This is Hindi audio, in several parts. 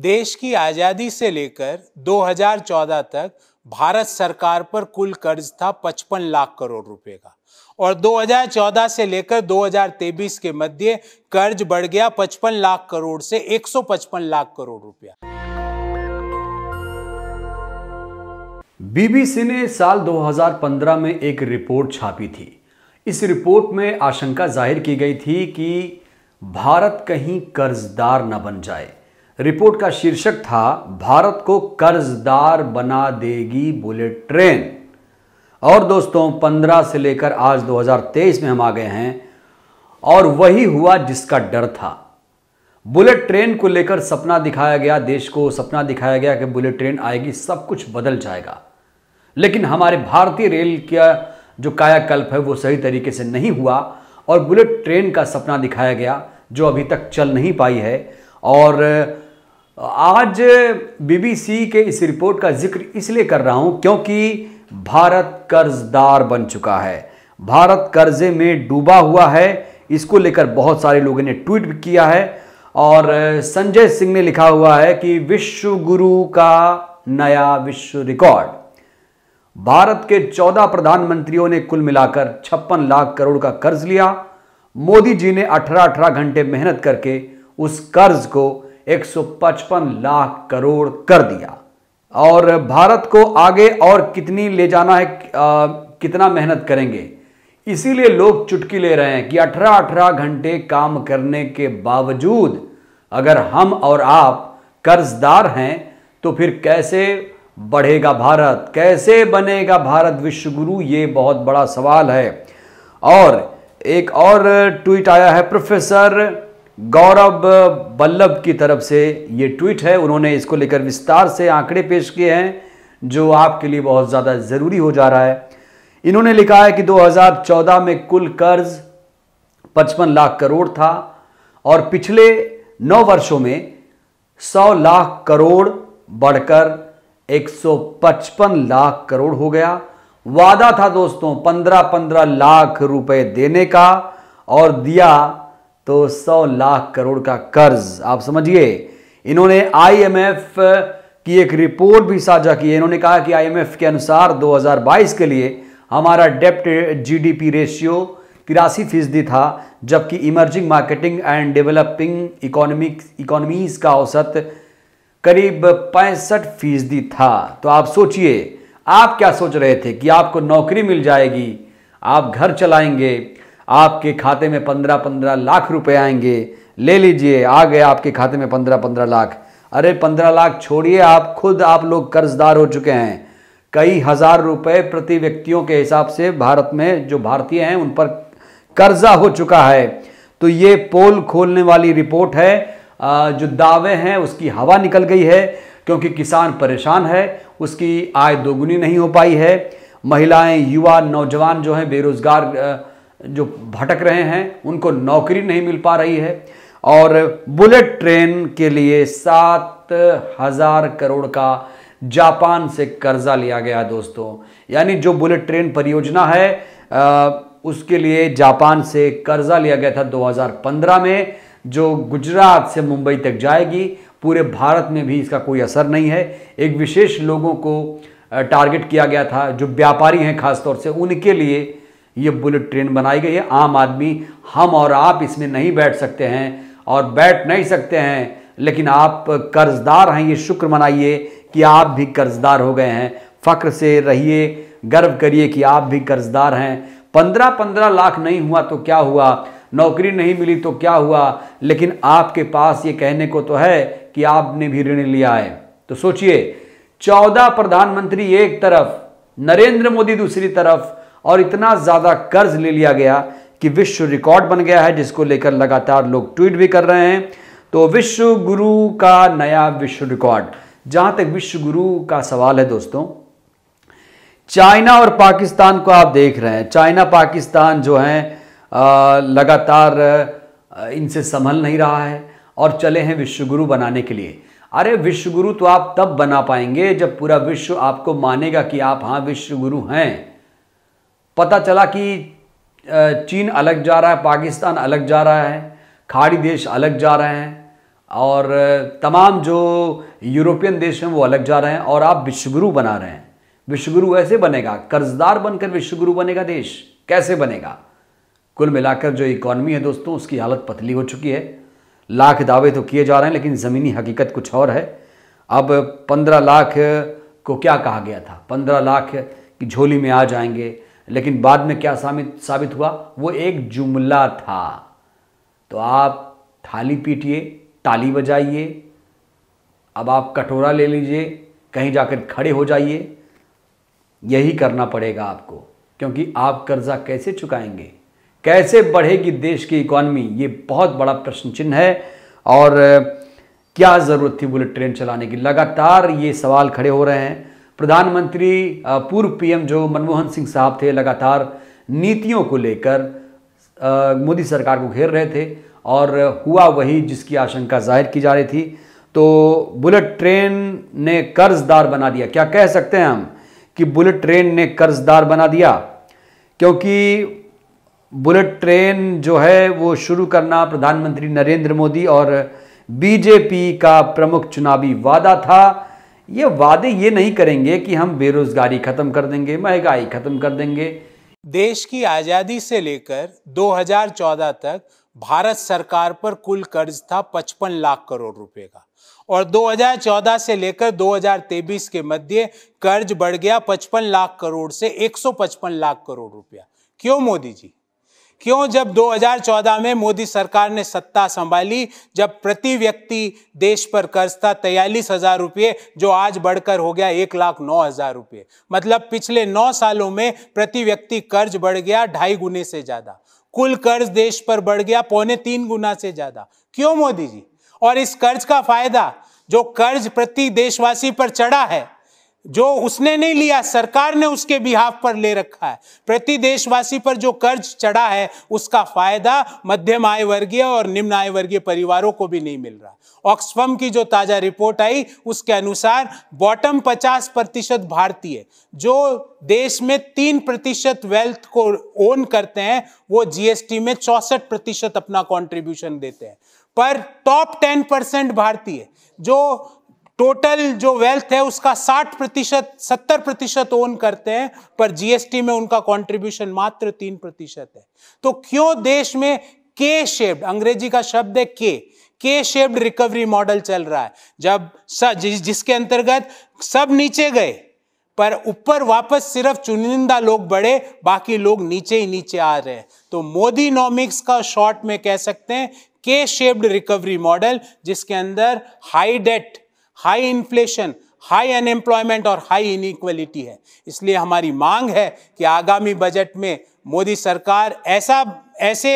देश की आज़ादी से लेकर 2014 तक भारत सरकार पर कुल कर्ज था 55 लाख करोड़ रुपए का और 2014 से लेकर 2023 के मध्य कर्ज बढ़ गया 55 लाख करोड़ से 155 लाख करोड़ रुपया बीबीसी ने साल 2015 में एक रिपोर्ट छापी थी इस रिपोर्ट में आशंका जाहिर की गई थी कि भारत कहीं कर्जदार न बन जाए रिपोर्ट का शीर्षक था भारत को कर्जदार बना देगी बुलेट ट्रेन और दोस्तों 15 से लेकर आज 2023 में हम आ गए हैं और वही हुआ जिसका डर था बुलेट ट्रेन को लेकर सपना दिखाया गया देश को सपना दिखाया गया कि बुलेट ट्रेन आएगी सब कुछ बदल जाएगा लेकिन हमारे भारतीय रेल का जो कायाकल्प है वो सही तरीके से नहीं हुआ और बुलेट ट्रेन का सपना दिखाया गया जो अभी तक चल नहीं पाई है और आज बीबीसी के इस रिपोर्ट का जिक्र इसलिए कर रहा हूं क्योंकि भारत कर्जदार बन चुका है भारत कर्जे में डूबा हुआ है इसको लेकर बहुत सारे लोगों ने ट्वीट भी किया है और संजय सिंह ने लिखा हुआ है कि विश्व गुरु का नया विश्व रिकॉर्ड भारत के 14 प्रधानमंत्रियों ने कुल मिलाकर छप्पन लाख करोड़ का कर्ज लिया मोदी जी ने 18-18 घंटे मेहनत करके उस कर्ज को 155 लाख करोड़ कर दिया और भारत को आगे और कितनी ले जाना है आ, कितना मेहनत करेंगे इसीलिए लोग चुटकी ले रहे हैं कि 18-18 घंटे काम करने के बावजूद अगर हम और आप कर्जदार हैं तो फिर कैसे बढ़ेगा भारत कैसे बनेगा भारत विश्वगुरु ये बहुत बड़ा सवाल है और एक और ट्वीट आया है प्रोफेसर गौरव बल्लभ की तरफ से ये ट्वीट है उन्होंने इसको लेकर विस्तार से आंकड़े पेश किए हैं जो आपके लिए बहुत ज़्यादा ज़रूरी हो जा रहा है इन्होंने लिखा है कि 2014 में कुल कर्ज पचपन लाख करोड़ था और पिछले नौ वर्षों में 100 लाख करोड़ बढ़कर 155 लाख करोड़ हो गया वादा था दोस्तों 15-15 लाख रुपए देने का और दिया तो 100 लाख करोड़ का कर्ज आप समझिए इन्होंने आईएमएफ की एक रिपोर्ट भी साझा की है इन्होंने कहा कि आईएमएफ के अनुसार 2022 के लिए हमारा डेप्ट जीडीपी रेशियो तिरासी फीसदी था जबकि emerging marketing and developing economic economies का औसत करीब पैंसठ फीसदी था तो आप सोचिए आप क्या सोच रहे थे कि आपको नौकरी मिल जाएगी आप घर चलाएंगे आपके खाते में पंद्रह पंद्रह लाख रुपए आएंगे ले लीजिए आ गए आपके खाते में पंद्रह पंद्रह लाख अरे पंद्रह लाख छोड़िए आप खुद आप लोग कर्जदार हो चुके हैं कई हज़ार रुपए प्रति व्यक्तियों के हिसाब से भारत में जो भारतीय हैं उन पर कर्जा हो चुका है तो ये पोल खोलने वाली रिपोर्ट है जो दावे हैं उसकी हवा निकल गई है क्योंकि किसान परेशान है उसकी आय दोगुनी नहीं हो पाई है महिलाएं युवा नौजवान जो हैं बेरोज़गार जो भटक रहे हैं उनको नौकरी नहीं मिल पा रही है और बुलेट ट्रेन के लिए सात हजार करोड़ का जापान से कर्जा लिया गया दोस्तों यानी जो बुलेट ट्रेन परियोजना है आ, उसके लिए जापान से कर्जा लिया गया था 2015 में जो गुजरात से मुंबई तक जाएगी पूरे भारत में भी इसका कोई असर नहीं है एक विशेष लोगों को टारगेट किया गया था जो व्यापारी हैं खासतौर से उनके लिए ये बुलेट ट्रेन बनाई गई है आम आदमी हम और आप इसमें नहीं बैठ सकते हैं और बैठ नहीं सकते हैं लेकिन आप कर्जदार हैं ये शुक्र मनाइए कि आप भी कर्जदार हो गए हैं फ़क्र से रहिए गर्व करिए कि आप भी कर्जदार हैं पंद्रह पंद्रह लाख नहीं हुआ तो क्या हुआ नौकरी नहीं मिली तो क्या हुआ लेकिन आपके पास ये कहने को तो है कि आपने भी ऋण लिया है तो सोचिए चौदह प्रधानमंत्री एक तरफ नरेंद्र मोदी दूसरी तरफ और इतना ज़्यादा कर्ज ले लिया गया कि विश्व रिकॉर्ड बन गया है जिसको लेकर लगातार लोग ट्वीट भी कर रहे हैं तो विश्व गुरु का नया विश्व रिकॉर्ड जहां तक विश्व गुरु का सवाल है दोस्तों चाइना और पाकिस्तान को आप देख रहे हैं चाइना पाकिस्तान जो हैं लगातार इनसे संभल नहीं रहा है और चले हैं विश्वगुरु बनाने के लिए अरे विश्वगुरु तो आप तब बना पाएंगे जब पूरा विश्व आपको मानेगा कि आप हाँ विश्वगुरु हैं पता चला कि चीन अलग जा रहा है पाकिस्तान अलग जा रहा है खाड़ी देश अलग जा रहे हैं और तमाम जो यूरोपियन देश हैं वो अलग जा रहे हैं और आप विश्वगुरु बना रहे हैं विश्वगुरु ऐसे बनेगा कर्जदार बनकर विश्वगुरु बनेगा देश कैसे बनेगा कुल मिलाकर जो इकॉनमी है दोस्तों उसकी हालत पतली हो चुकी है लाख दावे तो किए जा रहे हैं लेकिन ज़मीनी हकीकत कुछ और है अब पंद्रह लाख को क्या कहा गया था पंद्रह लाख की झोली में आ जाएंगे लेकिन बाद में क्या साबित साबित हुआ वो एक जुमला था तो आप थाली पीटिए ताली बजाइए अब आप कटोरा ले लीजिए कहीं जाकर खड़े हो जाइए यही करना पड़ेगा आपको क्योंकि आप कर्जा कैसे चुकाएंगे कैसे बढ़ेगी देश की इकोनॉमी ये बहुत बड़ा प्रश्न चिन्ह है और क्या ज़रूरत थी बुलेट ट्रेन चलाने की लगातार ये सवाल खड़े हो रहे हैं प्रधानमंत्री पूर्व पीएम जो मनमोहन सिंह साहब थे लगातार नीतियों को लेकर मोदी सरकार को घेर रहे थे और हुआ वही जिसकी आशंका जाहिर की जा रही थी तो बुलेट ट्रेन ने कर्जदार बना दिया क्या कह सकते हैं हम कि बुलेट ट्रेन ने कर्जदार बना दिया क्योंकि बुलेट ट्रेन जो है वो शुरू करना प्रधानमंत्री नरेंद्र मोदी और बीजेपी का प्रमुख चुनावी वादा था ये वादे ये नहीं करेंगे कि हम बेरोजगारी खत्म कर देंगे महंगाई खत्म कर देंगे देश की आज़ादी से लेकर 2014 तक भारत सरकार पर कुल कर्ज था 55 लाख करोड़ रुपए का और 2014 से लेकर 2023 के मध्य कर्ज बढ़ गया 55 लाख करोड़ से 155 लाख करोड़ रुपया क्यों मोदी जी क्यों जब 2014 में मोदी सरकार ने सत्ता संभाली जब प्रति व्यक्ति देश पर कर्ज था तैयलीस हजार रुपये जो आज बढ़कर हो गया एक लाख नौ हजार रुपये मतलब पिछले नौ सालों में प्रति व्यक्ति कर्ज बढ़ गया ढाई गुने से ज़्यादा कुल कर्ज देश पर बढ़ गया पौने तीन गुना से ज़्यादा क्यों मोदी जी और इस कर्ज का फायदा जो कर्ज प्रति देशवासी पर चढ़ा है जो उसने नहीं लिया सरकार ने उसके बिहाफ पर ले रखा है प्रति देशवासी पर जो कर्ज चढ़ा है उसका फायदा मध्यम आय वर्गीय और निम्न आय वर्गीय परिवारों को भी नहीं मिल रहा ऑक्सफम की जो ताजा रिपोर्ट आई उसके अनुसार बॉटम 50 प्रतिशत भारतीय जो देश में तीन प्रतिशत वेल्थ को ओन करते हैं वो जीएसटी में चौसठ प्रतिशत अपना कॉन्ट्रीब्यूशन देते हैं पर टॉप टेन परसेंट भारतीय जो टोटल जो वेल्थ है उसका 60 प्रतिशत सत्तर प्रतिशत ओन करते हैं पर जीएसटी में उनका कंट्रीब्यूशन मात्र तीन प्रतिशत है तो क्यों देश में के शेप्ड अंग्रेजी का शब्द है के के शेप्ड रिकवरी मॉडल चल रहा है जब स, जिसके अंतर्गत सब नीचे गए पर ऊपर वापस सिर्फ चुनिंदा लोग बढ़े बाकी लोग नीचे ही नीचे आ रहे हैं तो मोदी नॉमिक्स का शॉर्ट में कह सकते हैं के शेप्ड रिकवरी मॉडल जिसके अंदर high debt high inflation high unemployment और हाई इनिक्वलिटी है इसलिए हमारी मांग है कि आगामी बजट में मोदी सरकार ऐसा ऐसे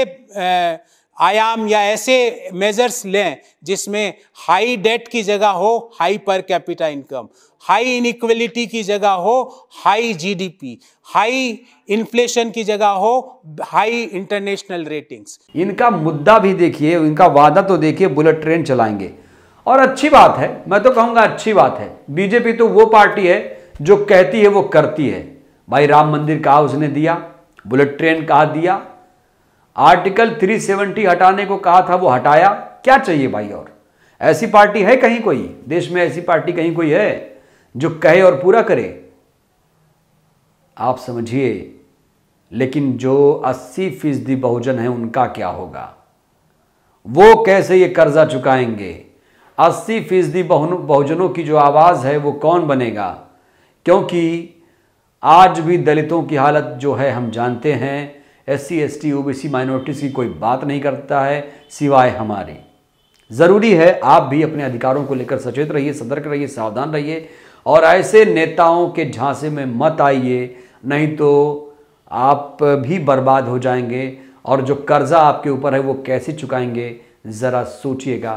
आयाम या ऐसे मेजर्स लें जिसमें हाई डेट की जगह हो high per capita income high inequality की जगह हो हाई जीडीपी, हाई इन्फ्लेशन की जगह हो हाई इंटरनेशनल रेटिंग्स इनका मुद्दा भी देखिए इनका वादा तो देखिए बुलेट ट्रेन चलाएंगे और अच्छी बात है मैं तो कहूंगा अच्छी बात है बीजेपी तो वो पार्टी है जो कहती है वो करती है भाई राम मंदिर कहा उसने दिया बुलेट ट्रेन कहा दिया आर्टिकल 370 हटाने को कहा था वो हटाया क्या चाहिए भाई और ऐसी पार्टी है कहीं कोई देश में ऐसी पार्टी कहीं कोई है जो कहे और पूरा करे आप समझिए लेकिन जो 80 फीसदी बहुजन है उनका क्या होगा वो कैसे ये कर्जा चुकाएंगे अस्सी फीसदी बहुजनों की जो आवाज़ है वो कौन बनेगा क्योंकि आज भी दलितों की हालत जो है हम जानते हैं S C S T O B C minorities की कोई बात नहीं करता है सिवाय हमारी ज़रूरी है आप भी अपने अधिकारों को लेकर सचेत रहिए सतर्क रहिए सावधान रहिए और ऐसे नेताओं के झांसे में मत आइए नहीं तो आप भी बर्बाद हो जाएंगे और जो कर्ज़ा आपके ऊपर है वो कैसे चुकाएंगे ज़रा सोचिएगा